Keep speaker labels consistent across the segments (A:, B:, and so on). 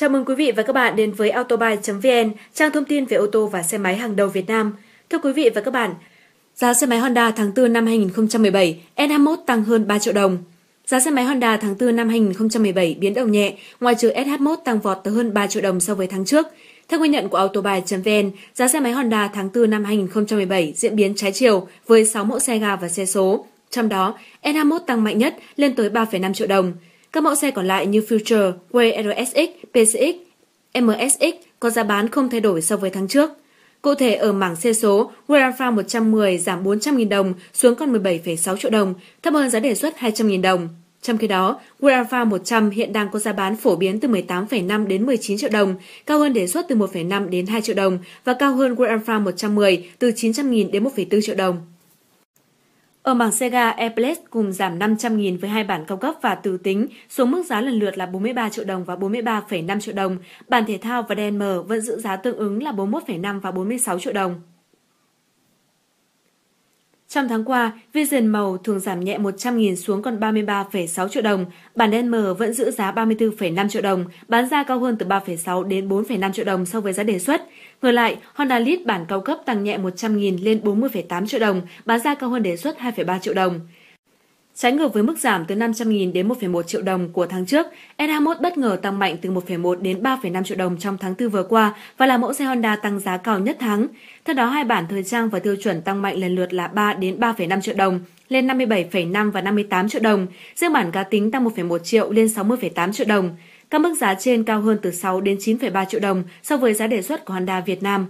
A: Chào mừng quý vị và các bạn đến với autobuy.vn, trang thông tin về ô tô và xe máy hàng đầu Việt Nam. Thưa quý vị và các bạn, giá xe máy Honda tháng 4 năm 2017 SH1 tăng hơn 3 triệu đồng. Giá xe máy Honda tháng 4 năm 2017 biến động nhẹ, ngoài trừ SH1 tăng vọt tới hơn 3 triệu đồng so với tháng trước. Theo ghi nhận của autobuy.vn, giá xe máy Honda tháng 4 năm 2017 diễn biến trái chiều với 6 mẫu xe ga và xe số. Trong đó, SH1 tăng mạnh nhất lên tới 3,5 triệu đồng, các mẫu xe còn lại như Future, Way RSX, PCX, MSX có giá bán không thay đổi so với tháng trước. Cụ thể ở mảng xe số, Way Alpha 110 giảm 400.000 đồng xuống còn 17,6 triệu đồng, thấp hơn giá đề xuất 200.000 đồng. Trong khi đó, Way Alpha 100 hiện đang có giá bán phổ biến từ 18,5 đến 19 triệu đồng, cao hơn đề xuất từ 1,5 đến 2 triệu đồng và cao hơn Way Alpha 110 từ 900.000 đến 1,4 triệu đồng. Ở mảng Sega, Airplex cùng giảm 500.000 với hai bản cao cấp và từ tính xuống mức giá lần lượt là 43 triệu đồng và 43,5 triệu đồng. Bản thể thao và DNM vẫn giữ giá tương ứng là 41,5 và 46 triệu đồng. Trong tháng qua, Vision màu thường giảm nhẹ 100.000 xuống còn 33,6 triệu đồng, bản đen mờ vẫn giữ giá 34,5 triệu đồng, bán ra cao hơn từ 3,6 đến 4,5 triệu đồng so với giá đề xuất. Ngược lại, Honda Lead bản cao cấp tăng nhẹ 100.000 lên 40,8 triệu đồng, bán ra cao hơn đề xuất 2,3 triệu đồng. Trái ngược với mức giảm từ 500.000 đến 1,1 triệu đồng của tháng trước, S21 bất ngờ tăng mạnh từ 1,1 đến 3,5 triệu đồng trong tháng 4 vừa qua và là mẫu xe Honda tăng giá cao nhất tháng. Theo đó, hai bản thời trang và tiêu chuẩn tăng mạnh lần lượt là 3 đến 3,5 triệu đồng, lên 57,5 và 58 triệu đồng. Riêng bản cá tính tăng 1,1 triệu lên 60,8 triệu đồng. Các mức giá trên cao hơn từ 6 đến 9,3 triệu đồng so với giá đề xuất của Honda Việt Nam.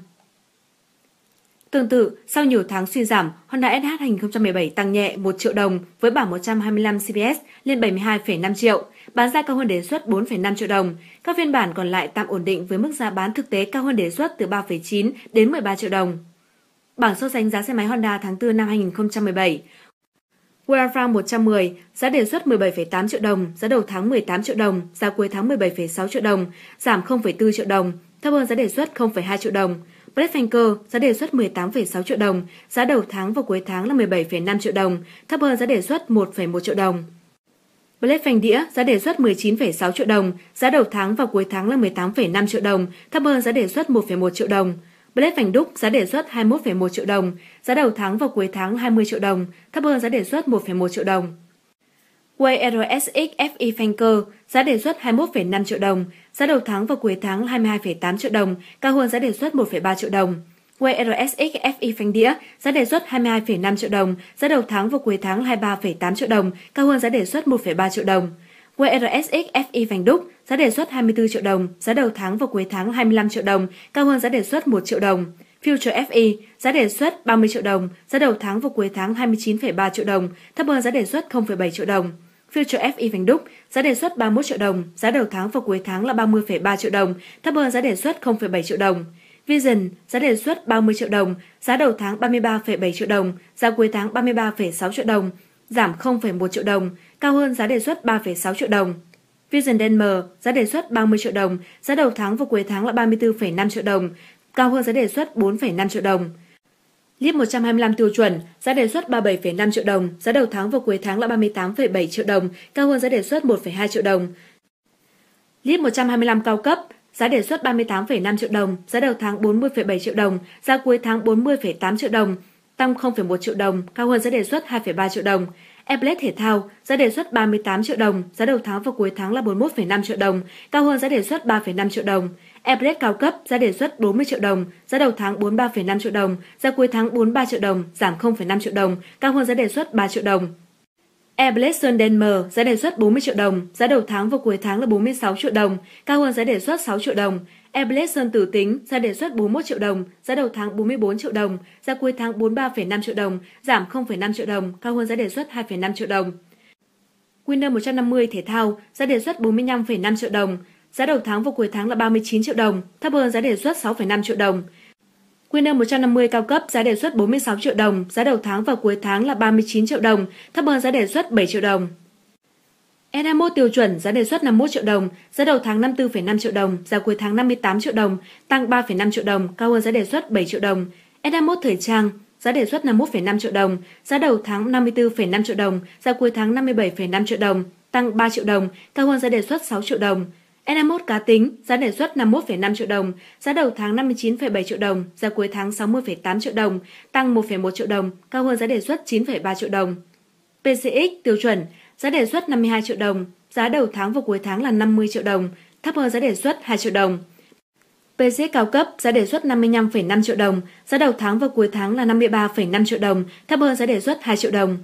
A: Tương tự, sau nhiều tháng suy giảm, Honda SH 2017 tăng nhẹ 1 triệu đồng với bảng 125 CBS lên 72,5 triệu, bán ra cao hơn đề xuất 4,5 triệu đồng. Các phiên bản còn lại tạm ổn định với mức giá bán thực tế cao hơn đề xuất từ 3,9 đến 13 triệu đồng. Bảng so sánh giá xe máy Honda tháng 4 năm 2017 Warframe 110, giá đề xuất 17,8 triệu đồng, giá đầu tháng 18 triệu đồng, giá cuối tháng 17,6 triệu đồng, giảm 0,4 triệu đồng, thấp hơn giá đề xuất 0,2 triệu đồng. Bretfanger giá đề xuất 18,6 triệu đồng, giá đầu tháng và cuối tháng là 17,5 triệu đồng, thấp hơn giá đề xuất 1,1 triệu đồng. Black Phanh Đĩa giá đề xuất 19,6 triệu đồng, giá đầu tháng và cuối tháng là 18,5 triệu đồng, thấp hơn giá đề xuất 1,1 triệu đồng. Black Phanh Đúc giá đề xuất 21,1 triệu đồng, giá đầu tháng và cuối tháng 20 triệu đồng, thấp hơn giá đề xuất 1,1 triệu đồng. WRSX FI e Fanker giá đề xuất 21,5 triệu đồng, giá đầu tháng và cuối tháng 22,8 triệu đồng, cao hơn giá đề xuất 1,3 triệu đồng. WRSX phanh e đĩa, giá đề xuất 22,5 triệu đồng, giá đầu tháng và cuối tháng 23,8 triệu đồng, cao hơn giá đề xuất 1,3 triệu đồng. WRSX FI phanh e đúc, giá đề xuất 24 triệu đồng, giá đầu tháng và cuối tháng 25 triệu đồng, cao hơn giá đề xuất 1 triệu đồng. Future FI, giá đề xuất 30 triệu đồng, giá đầu tháng và cuối tháng 29,3 triệu đồng, thấp hơn giá đề xuất 0,7 triệu đồng. Future FI Vành Đúc, giá đề xuất 31 triệu đồng, giá đầu tháng và cuối tháng là 30,3 triệu đồng, thấp hơn giá đề xuất 0,7 triệu đồng. Vision, giá đề xuất 30 triệu đồng, giá đầu tháng 33,7 triệu đồng, giá cuối tháng 33,6 triệu đồng, giảm 0,1 triệu đồng, cao hơn giá đề xuất 3,6 triệu đồng. Vision Denmer, giá đề xuất 30 triệu đồng, giá đầu tháng và cuối tháng là 34,5 triệu đồng, cao hơn giá đề xuất 4,5 triệu đồng. Lít 125 tiêu chuẩn, giá đề xuất 37,5 triệu đồng, giá đầu tháng và cuối tháng là 38,7 triệu đồng, cao hơn giá đề xuất 1,2 triệu đồng. Lít 125 cao cấp, giá đề xuất 38,5 triệu đồng, giá đầu tháng 40,7 triệu đồng, giá cuối tháng 40,8 triệu đồng, tăng 0,1 triệu đồng, cao hơn giá đề xuất 2,3 triệu đồng. Eplet Thể thao giá đề xuất 38 triệu đồng, giá đầu tháng và cuối tháng là 41,5 triệu đồng, cao hơn giá đề xuất 3,5 triệu đồng. Eplet cao cấp giá đề xuất 40 triệu đồng, giá đầu tháng 43,5 triệu đồng, giá cuối tháng 43 triệu đồng, giảm 0,5 triệu đồng, cao hơn giá đề xuất 3 triệu đồng. Airblade Sơn Đen M giá đề xuất 40 triệu đồng, giá đầu tháng và cuối tháng là 46 triệu đồng, cao hơn giá đề xuất 6 triệu đồng. Airblesson tử tính giá đề xuất 41 triệu đồng, giá đầu tháng 44 triệu đồng, giá cuối tháng 43,5 triệu đồng, giảm 0,5 triệu đồng, cao hơn giá đề xuất 2,5 triệu đồng. Winner 150 thể thao, giá đề xuất 45,5 triệu đồng, giá đầu tháng và cuối tháng là 39 triệu đồng, thấp hơn giá đề xuất 6,5 triệu đồng. Winner 150 cao cấp giá đề xuất 46 triệu đồng, giá đầu tháng và cuối tháng là 39 triệu đồng, thấp hơn giá đề xuất 7 triệu đồng e tiêu chuẩn giá đề xuất 51 triệu đồng, giá đầu tháng 54,5 triệu đồng, giá cuối tháng 58 triệu đồng, tăng 3,5 triệu đồng, cao hơn giá đề xuất 7 triệu đồng. e thời trang, giá đề xuất 51,5 triệu đồng, giá đầu tháng 54,5 triệu đồng, giá cuối tháng 57,5 triệu đồng, tăng 3 triệu đồng, cao hơn giá đề xuất 6 triệu đồng. e cá tính, giá đề xuất 51,5 triệu đồng, giá đầu tháng 59,7 triệu đồng, giá cuối tháng 60,8 triệu đồng, tăng 1,1 triệu đồng, cao hơn giá đề xuất 9,3 triệu đồng. PCX tiêu chuẩn, Giá đề xuất 52 triệu đồng, giá đầu tháng và cuối tháng là 50 triệu đồng, thấp hơn giá đề xuất 2 triệu đồng. PC cao cấp giá đề xuất 55,5 triệu đồng, giá đầu tháng và cuối tháng là 53,5 triệu đồng, thấp hơn giá đề xuất 2 triệu đồng.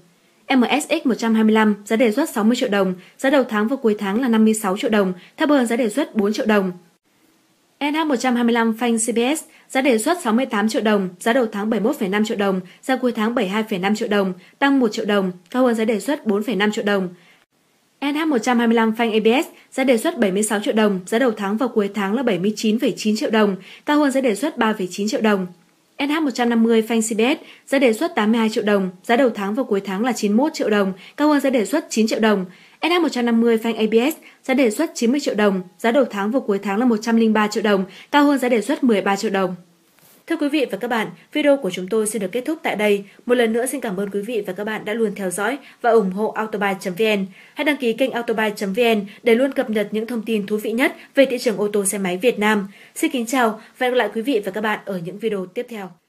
A: MSX 125 giá đề xuất 60 triệu đồng, giá đầu tháng và cuối tháng là 56 triệu đồng, thấp hơn giá đề xuất 4 triệu đồng. NH125 phanh CBS giá đề xuất 68 triệu đồng, giá đầu tháng 71,5 triệu đồng, giá cuối tháng 72,5 triệu đồng, tăng 1 triệu đồng, cao hơn giá đề xuất 4,5 triệu đồng. NH125 phanh ABS giá đề xuất 76 triệu đồng, giá đầu tháng và cuối tháng là 79,9 triệu đồng, cao hơn giá đề xuất 3,9 triệu đồng. NH150 phanh CBS giá đề xuất 82 triệu đồng, giá đầu tháng và cuối tháng là 91 triệu đồng, cao hơn giá đề xuất 9 triệu đồng. SH150 phanh ABS giá đề xuất 90 triệu đồng, giá đầu tháng và cuối tháng là 103 triệu đồng, cao hơn giá đề xuất 13 triệu đồng. Thưa quý vị và các bạn, video của chúng tôi xin được kết thúc tại đây. Một lần nữa xin cảm ơn quý vị và các bạn đã luôn theo dõi và ủng hộ autobuy.vn. Hãy đăng ký kênh autobuy.vn để luôn cập nhật những thông tin thú vị nhất về thị trường ô tô xe máy Việt Nam. Xin kính chào và hẹn gặp lại quý vị và các bạn ở những video tiếp theo.